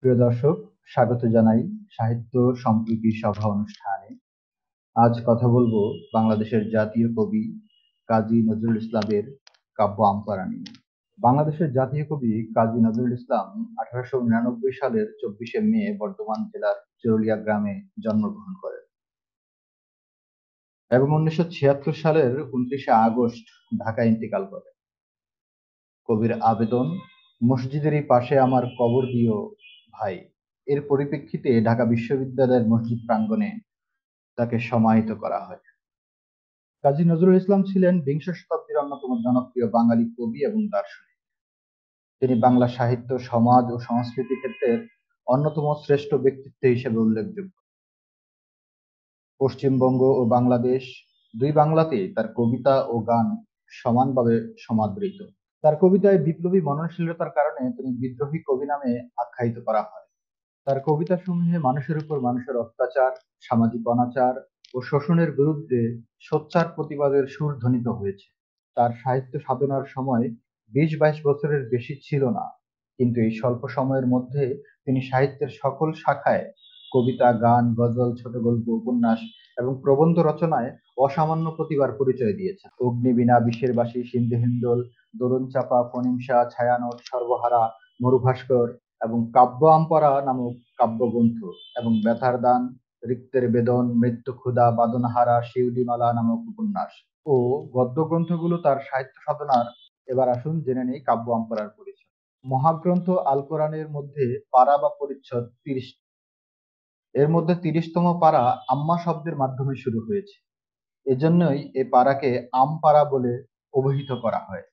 প্রিয় দর্শক স্বাগত জানাই সাহিত্য সম্প্রীতি সভা অনুষ্ঠানে আজ কথা বলবো বাংলাদেশের জাতীয় কবি কাজী নজরুল ইসলামের কাব্য আমপারা নিয়ে বাংলাদেশের জাতীয় কবি কাজী নজরুল ইসলাম আঠারোশো নিরানব্বই সালের চব্বিশে মে বর্ধমান জেলার চরুলিয়া গ্রামে জন্মগ্রহণ করেন এবং উনিশশো ছিয়াত্তর সালের উনত্রিশে আগস্ট ঢাকা ইন্তিকাল করে কবির আবেদন মসজিদেরই পাশে আমার কবর দিও হয় এর পরিপ্রেক্ষিতে ঢাকা বিশ্ববিদ্যালয়ের মসজিদ প্রাঙ্গনে তাকে সমাহিত করা হয় কাজী নজরুল ইসলাম ছিলেন বিংশ শতাব্দীর অন্যতম জনপ্রিয় বাঙালি কবি এবং দার্শনিক তিনি বাংলা সাহিত্য সমাজ ও সংস্কৃতি ক্ষেত্রে অন্যতম শ্রেষ্ঠ ব্যক্তিত্ব হিসেবে উল্লেখযোগ্য পশ্চিমবঙ্গ ও বাংলাদেশ দুই বাংলাতেই তার কবিতা ও গান সমানভাবে সমাদৃত তার কবিতায় বিপ্লবী মননশীলতার কারণে তিনি বিদ্রোহী কবি নামে আখ্যায়িত করা হয় তার কবিতা সমূহে মানুষের উপর মানুষের অত্যাচার সামাজিক অনাচার ও শোষণের বিরুদ্ধে সোচ্চার প্রতিবাদের সুর ধ্বনিত হয়েছে তার সাহিত্য সাধনার সময় বিশ বাইশ বছরের বেশি ছিল না কিন্তু এই স্বল্প সময়ের মধ্যে তিনি সাহিত্যের সকল শাখায় কবিতা গান গজল ছোট গল্প উপন্যাস এবং প্রবন্ধ রচনায় অসামান্য প্রতিভার পরিচয় দিয়েছেন অগ্নিবীণা বিশ্বের বাসী সিন্ধু হিন্দোল দরুন চাপা ফণিমসা ছায়ানট সর্বহারা মরুভাস্কর এবং কাব্য আম্পারা নামক কাব্যগ্রন্থ এবং ব্যথার দান রিক্তের বেদন মৃত্যু ক্ষুধা বাদনহারা শিউডিমালা নামক উপন্যাস ও গদ্যগ্রন্থগুলো তার সাহিত্য সাধনার এবার আসুন জেনে নেই কাব্য আম্পরার পরিচয় মহাগ্রন্থ আল কোরআনের মধ্যে পারা বা পরিচ্ছদ তিরিশ এর মধ্যে তিরিশতম পারা আম্মা শব্দের মাধ্যমে শুরু হয়েছে এজন্যই এ পারাকে আমপারা বলে অভিহিত করা হয়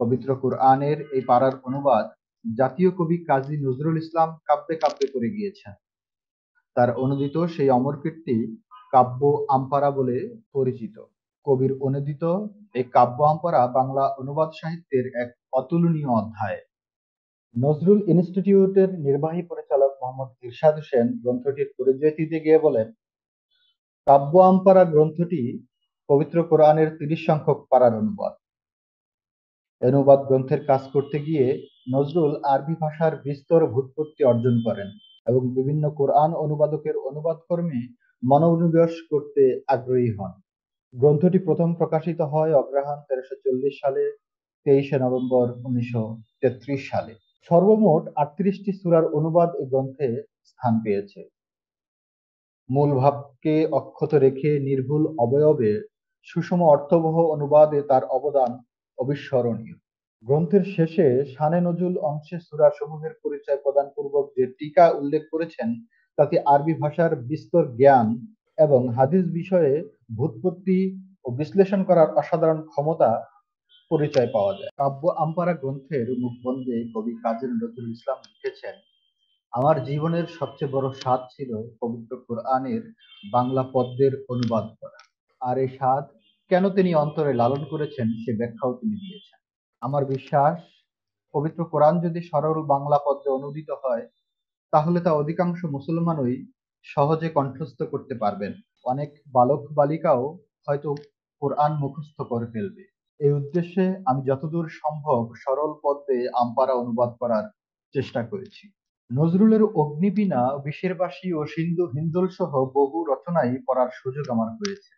পবিত্র কোরআনের এই পাড়ার অনুবাদ জাতীয় কবি কাজী নজরুল ইসলাম কাব্যে কাব্যে করে গিয়েছেন তার অনুদিত সেই অমর কীর্তি কাব্য আমপারা বলে পরিচিত কবির অনুদিত এই কাব্য আমপারা বাংলা অনুবাদ সাহিত্যের এক অতুলনীয় অধ্যায় নজরুল ইনস্টিটিউটের নির্বাহী পরিচালক মোহাম্মদ ইরশাদ হোসেন গ্রন্থটির পরিচয় দিতে গিয়ে বলেন কাব্য আমপারা গ্রন্থটি পবিত্র কোরআনের তিরিশ সংখ্যক পারার অনুবাদ অনুবাদ গ্রন্থের কাজ করতে গিয়ে নজরুল আরবি ভাষার বিস্তর ভূতপত্তি অর্জন করেন এবং বিভিন্ন কোরআন অনুবাদকের অনুবাদ কর্মে মনোনিবেশ করতে আগ্রহী হন গ্রন্থটি প্রথম প্রকাশিত হয় অগ্রাহান তেরোশো চল্লিশ সালে তেইশে নভেম্বর উনিশশো সালে সর্বমোট আটত্রিশটি সুরার অনুবাদ এই গ্রন্থে স্থান পেয়েছে মূল ভাবকে অক্ষত রেখে নির্ভুল অবয়বে সুষম অর্থবহ অনুবাদে তার অবদান অবিস্মরণীয় গ্রন্থের শেষে সানে নজুল অংশে সমূহের পরিচয় প্রদান পূর্বক যে টিকা উল্লেখ করেছেন তাতে আরবি ভাষার বিস্তর জ্ঞান এবং হাদিস বিষয়ে ভূতপত্তি ও বিশ্লেষণ করার অসাধারণ ক্ষমতা পরিচয় পাওয়া যায় কাব্য আম্পারা গ্রন্থের মুখবন্ধে কবি কাজী নজরুল ইসলাম লিখেছেন আমার জীবনের সবচেয়ে বড় স্বাদ ছিল পবিত্র কোরআনের বাংলা পদ্মের অনুবাদ করা আর এই স্বাদ কেন তিনি অন্তরে লালন করেছেন সে ব্যাখ্যাও তিনি দিয়েছেন আমার বিশ্বাস পবিত্র কোরআন যদি সরল বাংলা পদ্মে অনুদিত হয় তাহলে তা অধিকাংশ মুসলমানই সহজে কণ্ঠস্থ করতে পারবেন অনেক বালক বালিকাও হয়তো কোরআন মুখস্থ করে ফেলবে এই উদ্দেশ্যে আমি যতদূর সম্ভব সরল পদ্মে আমপারা অনুবাদ করার চেষ্টা করেছি নজরুলের অগ্নিবীণা বিশ্বেরবাসী ও সিন্ধু হিন্দুল সহ বহু রচনাই পড়ার সুযোগ আমার হয়েছে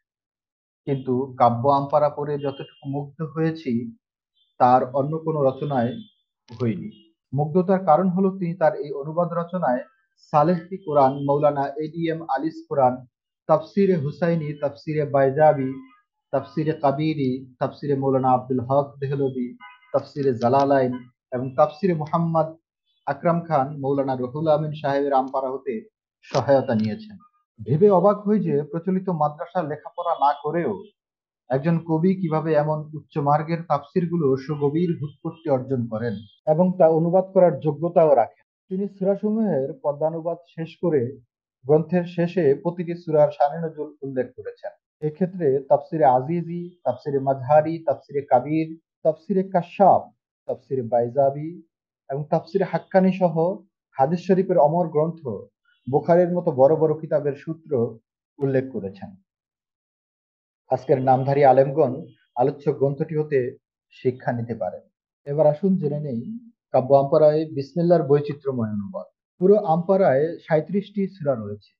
কিন্তু কাব্য আমপারা পড়ে যতটুকু মুগ্ধ হয়েছি তার অন্য কোনো রচনায় হয়নি মুগ্ধতার কারণ হলো তিনি তার এই অনুবাদ রচনায় সালেহি কোরআন মৌলানা এডিএম আলিস কোরআন তাফসিরে হুসাইনি তাফসিরে বাইজাবি তাফসিরে কাবিরি তাফসিরে মৌলানা আব্দুল হক দেহলবি তাফসিরে জালালাইন এবং তাফসিরে মোহাম্মদ আকরাম খান মৌলানা রহুল আমিন সাহেবের আমপারা হতে সহায়তা নিয়েছেন ভেবে অবাক হই যে প্রচলিত মাদ্রাসা লেখাপড়া না করেও একজন কবি কিভাবে এমন উচ্চ মার্গের তাফসিরগুলো সুগভীর ভূতপত্তি অর্জন করেন এবং তা অনুবাদ করার যোগ্যতাও রাখেন তিনি সুরাসমূহের পদ্মানুবাদ শেষ করে গ্রন্থের শেষে প্রতিটি সুরার সানে নজরুল উল্লেখ করেছেন এক্ষেত্রে তাফসিরে আজিজি তাফসিরে মাঝহারি তাফসিরে কাবির তাফসিরে কাশাব তাফসিরে বাইজাবি এবং তাফসিরে হাক্কানি সহ হাদিস শরীফের অমর গ্রন্থ বোখারের মতো বড় বড় কিতাবের সূত্র উল্লেখ করেছেন আজকের নামধারী আলেমগণ আলোচ্য গ্রন্থটি হতে শিক্ষা নিতে পারেন এবার আসুন জেনে নেই কাব্য আম্পারায় বিসমিল্লার বৈচিত্র্যময় অনুবাদ পুরো আম্পারায় সাঁত্রিশটি সুরা রয়েছে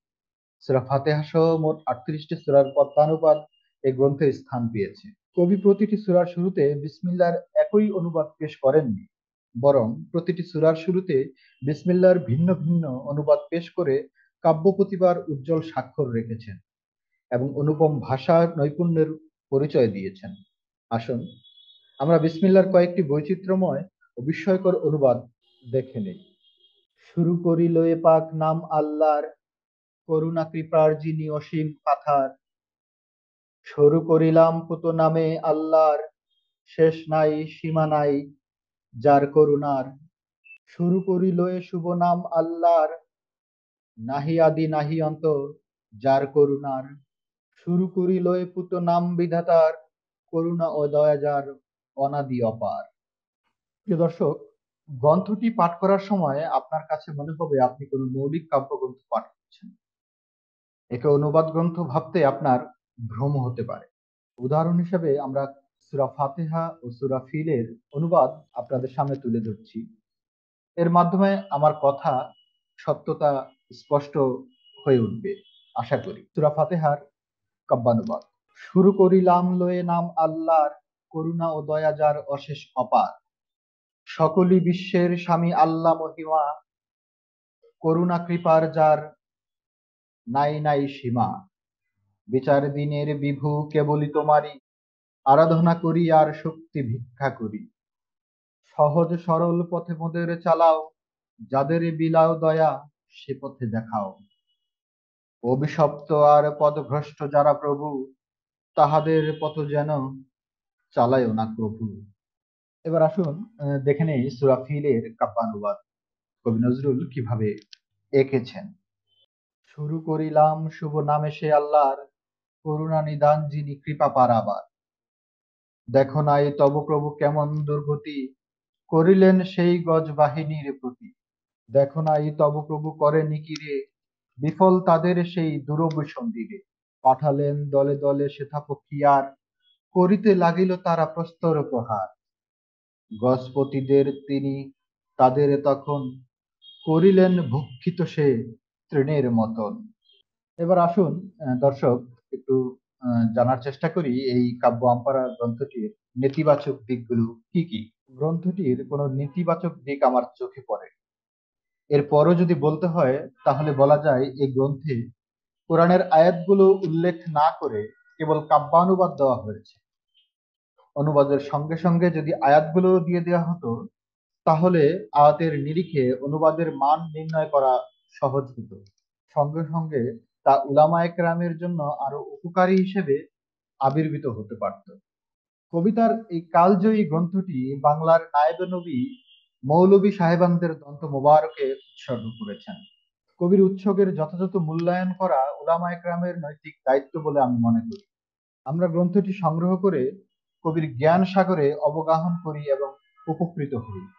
সুরা ফাতেহা সহ মোট আটত্রিশটি সুরার পদ্মানুপাত এই গ্রন্থে স্থান পেয়েছে কবি প্রতিটি সুরার শুরুতে বিসমিল্লার একই অনুবাদ পেশ করেননি বরং প্রতিটি সুরার শুরুতে বিসমিল্লার ভিন্ন ভিন্ন অনুবাদ পেশ করে কাব্য প্রতিভার উজ্জ্বল স্বাক্ষর রেখেছেন এবং অনুপম ভাষা নৈপুণ্যের পরিচয় দিয়েছেন আসুন আমরা বিসমিল্লার কয়েকটি বৈচিত্র্যময় ও বিস্ময়কর অনুবাদ দেখে নেই শুরু করিল এ পাক নাম আল্লাহর করুণা কৃপার যিনি অসীম পাথার শুরু করিলাম পুত নামে আল্লাহর শেষ নাই সীমা নাই যার করুণার শুরু করিল এ শুভ নাম আল্লাহর নাহি আদি নাহি অন্ত যার করুণার শুরু করিল এ পুত নাম বিধাতার করুণা ও দয়া যার অনাদি অপার প্রিয় দর্শক গ্রন্থটি পাঠ করার সময় আপনার কাছে মনে হবে আপনি কোনো মৌলিক কাব্যগ্রন্থ পাঠ করছেন একে অনুবাদ গ্রন্থ ভাবতে আপনার ভ্রম হতে পারে উদাহরণ হিসেবে আমরা সুরা ফাতেহা ও সুরা ফিলের অনুবাদ আপনাদের সামনে তুলে ধরছি এর মাধ্যমে আমার কথা সত্যতা স্পষ্ট হয়ে উঠবে আশা করি সুরা ফাতেহার কাব্যানুবাদ শুরু করিলাম লয়ে নাম আল্লাহর করুণা ও যার অশেষ অপার সকলই বিশ্বের স্বামী আল্লাহ মহিমা করুণা কৃপার যার নাই নাই সীমা বিচার দিনের বিভু কেবলই তোমারই আরাধনা করি আর শক্তি ভিক্ষা করি সহজ সরল পথে মোদের চালাও যাদের বিলাও দয়া সে পথে দেখাও অভিশপ্ত আর পদভ্রষ্ট যারা প্রভু তাহাদের পথ যেন চালায়ও না প্রভু এবার আসুন দেখে নেই সুরাফিলের কাব্যানুবাদ কবি নজরুল কিভাবে এঁকেছেন শুরু করিলাম শুভ নামে সে আল্লাহর করুণা নিদান যিনি কৃপা পারাবার দেখো নাই তব প্রভু কেমন দুর্গতি করিলেন সেই গজ বাহিনীর প্রতি দেখো নাই তব প্রভু করে নিকিরে বিফল তাদের সেই দুরবসন্ধিরে পাঠালেন দলে দলে সেথা আর করিতে লাগিল তারা প্রস্তর প্রহার গজপতিদের তিনি তাদের তখন করিলেন ভক্ষিত সে তৃণের মতন এবার আসুন দর্শক একটু জানার চেষ্টা করি এই কাব্য আম্পারা গ্রন্থটির নেতিবাচক দিকগুলো কি কি গ্রন্থটির কোনো নেতিবাচক দিক আমার চোখে পড়ে এরপরও যদি বলতে হয় তাহলে বলা যায় এই গ্রন্থে কোরআনের আয়াতগুলো উল্লেখ না করে কেবল কাব্যানুবাদ দেওয়া হয়েছে অনুবাদের সঙ্গে সঙ্গে যদি আয়াতগুলো দিয়ে দেওয়া হতো তাহলে আয়াতের নিরিখে অনুবাদের মান নির্ণয় করা সহজ হতো সঙ্গে সঙ্গে তা উলামা একরামের জন্য আরো উপকারী হিসেবে আবির্ভূত হতে পারত কবিতার এই কালজয়ী গ্রন্থটি বাংলার নায়ব নবী মৌলবী সাহেবানদের দন্ত মোবারকে উৎসর্গ করেছেন কবির উৎসবের যথাযথ মূল্যায়ন করা উলামা একরামের নৈতিক দায়িত্ব বলে আমি মনে করি আমরা গ্রন্থটি সংগ্রহ করে কবির জ্ঞান সাগরে অবগাহন করি এবং উপকৃত হই